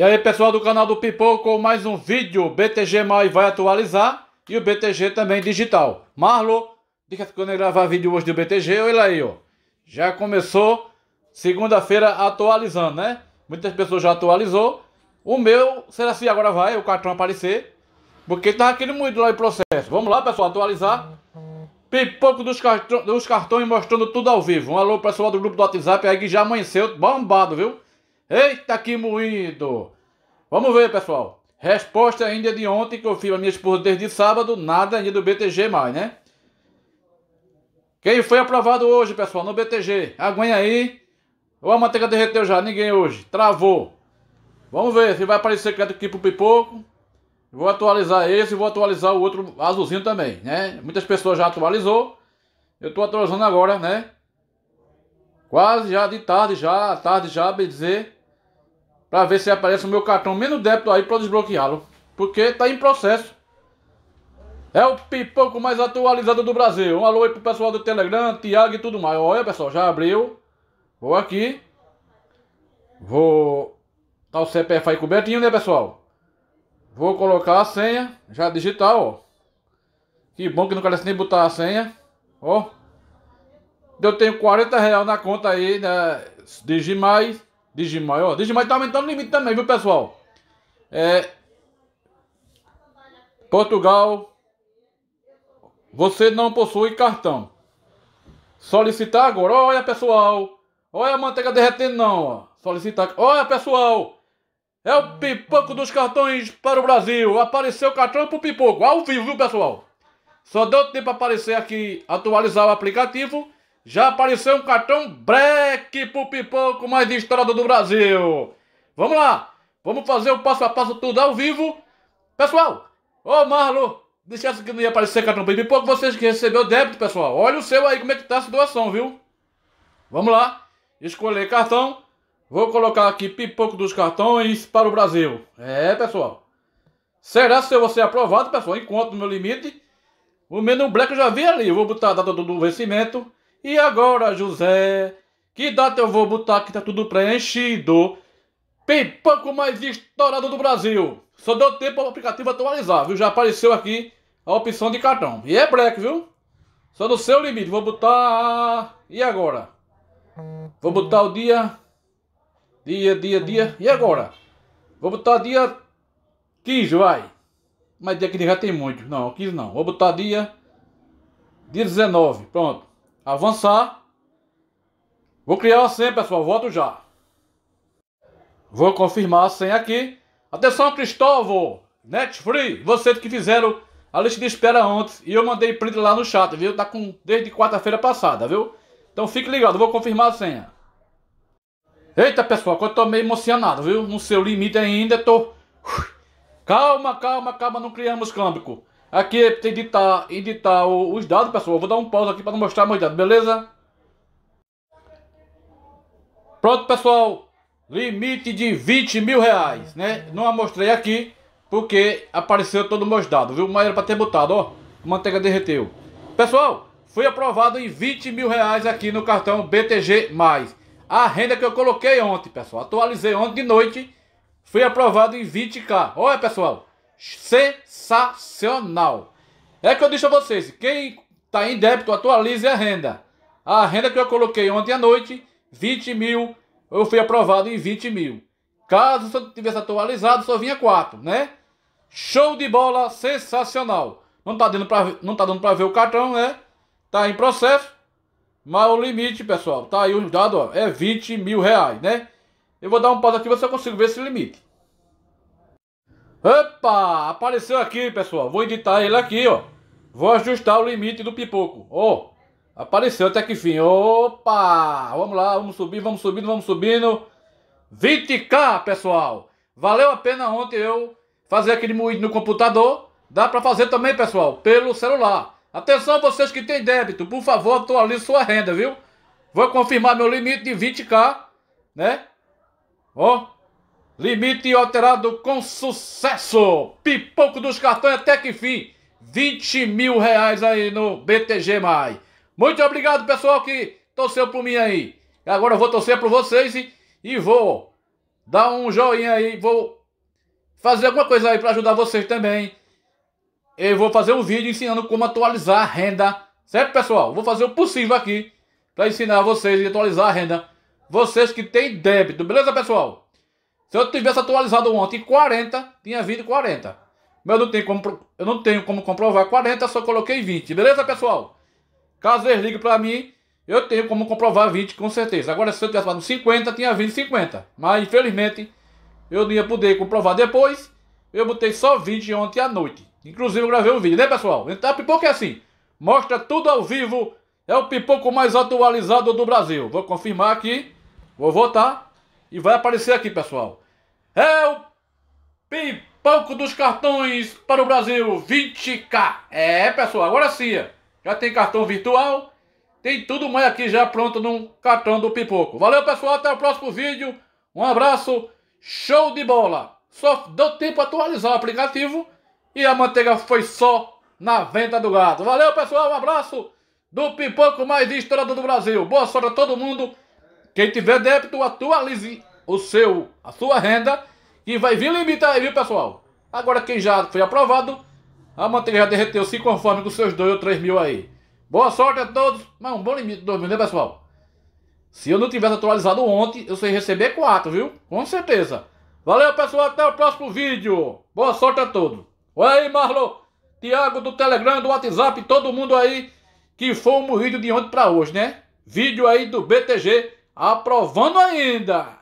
E aí pessoal do canal do Pipoco, mais um vídeo, BTG Mai vai atualizar e o BTG também digital. Marlo, diga que quando ele gravar vídeo hoje do BTG, olha aí ó, já começou segunda-feira atualizando né, muitas pessoas já atualizou, o meu será que assim, agora vai o cartão aparecer, porque tá aquele moído lá em processo. Vamos lá pessoal, atualizar. Pipoco dos, cartões, dos cartões mostrando tudo ao vivo. Um alô pessoal do grupo do WhatsApp aí que já amanheceu bombado, viu? Eita que moído! Vamos ver, pessoal. Resposta ainda de ontem que eu fiz a minha esposa desde sábado, nada ainda do BTG mais, né? Quem foi aprovado hoje, pessoal, no BTG? Aguenha aí. Ou a manteiga derreteu já? Ninguém hoje. Travou. Vamos ver se vai aparecer crédito aqui pro pipoco. Vou atualizar esse e vou atualizar o outro azulzinho também, né? Muitas pessoas já atualizou. Eu tô atualizando agora, né? Quase já de tarde já, tarde já, bem dizer. Pra ver se aparece o meu cartão menos débito aí pra desbloqueá-lo. Porque tá em processo. É o pipoco mais atualizado do Brasil. Um alô aí pro pessoal do Telegram, Tiago e tudo mais. Olha, pessoal, já abriu. Vou aqui. Vou... Tá o CPF aí cobertinho, né, pessoal? Vou colocar a senha. Já digital, ó. Que bom que não quero nem botar a senha. Ó. Eu tenho 40 reais na conta aí, né? Digimais. Digimai, ó. Digimai tá aumentando o limite também, viu, pessoal? É... Portugal. Você não possui cartão. Solicitar agora. Olha, pessoal. Olha a manteiga derretendo, não, ó. Solicitar. Olha, pessoal. É o pipoco dos cartões para o Brasil. Apareceu o cartão pro pipoco. Ao vivo, viu, pessoal? Só deu tempo para aparecer aqui, atualizar o aplicativo já apareceu um cartão break pro pipoco mais estourado do Brasil. Vamos lá, vamos fazer o passo a passo tudo ao vivo. Pessoal, ô Marlon, deixasse que não ia aparecer cartão pra pipoco, vocês que recebeu débito, pessoal. Olha o seu aí como é que tá a situação, viu? Vamos lá, escolher cartão. Vou colocar aqui pipoco dos cartões para o Brasil. É, pessoal. Será se eu vou ser aprovado, pessoal? Enquanto no meu limite. O menu black eu já vi ali. Eu vou botar a data do vencimento. E agora, José? Que data eu vou botar que tá tudo preenchido? Pipoco mais estourado do Brasil. Só deu tempo o aplicativo atualizar, viu? Já apareceu aqui a opção de cartão. E é black, viu? Só no seu limite. Vou botar... E agora? Vou botar o dia... Dia, dia, dia. E agora? Vou botar dia 15, vai. Mas dia 15 já tem muito. Não, 15 não. Vou botar dia... Dia 19, pronto avançar. Vou criar a senha, pessoal. Volto já. Vou confirmar a senha aqui. Atenção, Cristóvão! NetFree, vocês que fizeram a lista de espera antes. E eu mandei print lá no chat, viu? Tá com desde quarta-feira passada, viu? Então fique ligado, vou confirmar a senha. Eita, pessoal, que eu tô meio emocionado, viu? Não sei o limite ainda, tô... Calma, calma, calma, não criamos câmbico. Aqui tem que editar, tá, editar tá os dados, pessoal. Eu vou dar um pause aqui para não mostrar mais dados, beleza? Pronto, pessoal. Limite de 20 mil reais, né? Não amostrei aqui porque apareceu todos os meus dados, viu? Mas era para ter botado, ó. Manteiga derreteu. Pessoal, fui aprovado em 20 mil reais aqui no cartão BTG+. A renda que eu coloquei ontem, pessoal. Atualizei ontem de noite. Fui aprovado em 20k. Olha, pessoal sensacional. É que eu disse a vocês, quem está em débito, atualize a renda. A renda que eu coloquei ontem à noite, 20 mil, eu fui aprovado em 20 mil. Caso eu tivesse atualizado, só vinha 4, né? Show de bola, sensacional. Não está dando para não tá dando ver o cartão, né? está em processo. Mas o limite, pessoal, tá aí o dado ó, é 20 mil reais, né? Eu vou dar um pausa aqui, você consigo ver esse limite. Opa! Apareceu aqui, pessoal. Vou editar ele aqui, ó. Vou ajustar o limite do pipoco. Ó. Oh, apareceu até que fim. Opa! Vamos lá, vamos subir, vamos subindo, vamos subindo. 20k, pessoal. Valeu a pena ontem eu fazer aquele moído no computador. Dá para fazer também, pessoal, pelo celular. Atenção vocês que têm débito, por favor, atualize sua renda, viu? Vou confirmar meu limite de 20k, né? Ó, Limite alterado com sucesso. Pipoco dos cartões até que fim. 20 mil reais aí no BTG Mais. Muito obrigado, pessoal, que torceu por mim aí. Agora eu vou torcer por vocês e, e vou dar um joinha aí. Vou fazer alguma coisa aí para ajudar vocês também. Eu vou fazer um vídeo ensinando como atualizar a renda. Certo, pessoal? Vou fazer o possível aqui para ensinar vocês e atualizar a renda. Vocês que têm débito, beleza, pessoal? Se eu tivesse atualizado ontem 40, tinha vindo 40. Mas eu não tenho como, eu não tenho como comprovar 40, só coloquei 20. Beleza, pessoal? Caso eles liguem para mim, eu tenho como comprovar 20 com certeza. Agora, se eu tivesse falado 50, tinha vindo 50. Mas, infelizmente, eu não ia poder comprovar depois. Eu botei só 20 ontem à noite. Inclusive, eu gravei um vídeo, né, pessoal? Então, a pipoca é assim. Mostra tudo ao vivo. É o pipoco mais atualizado do Brasil. Vou confirmar aqui. Vou votar. E vai aparecer aqui, pessoal. É o pipoco dos cartões para o Brasil, 20k. É, pessoal, agora sim. Já tem cartão virtual. Tem tudo mais aqui já pronto no cartão do pipoco. Valeu, pessoal. Até o próximo vídeo. Um abraço. Show de bola. Só deu tempo atualizar o aplicativo. E a manteiga foi só na venda do gado. Valeu, pessoal. Um abraço do pipoco mais estourado do Brasil. Boa sorte a todo mundo. Quem tiver débito, atualize o seu, a sua renda e vai vir limitar aí, viu, pessoal? Agora, quem já foi aprovado, a manteiga já derreteu, se conforme com seus dois ou três mil aí. Boa sorte a todos, mas um bom limite de dois mil, né, pessoal? Se eu não tivesse atualizado ontem, eu sei receber quatro viu? Com certeza. Valeu, pessoal, até o próximo vídeo. Boa sorte a todos. Olha aí, Marlon, Tiago do Telegram, do WhatsApp, todo mundo aí que foi um vídeo de ontem para hoje, né? Vídeo aí do BTG aprovando ainda.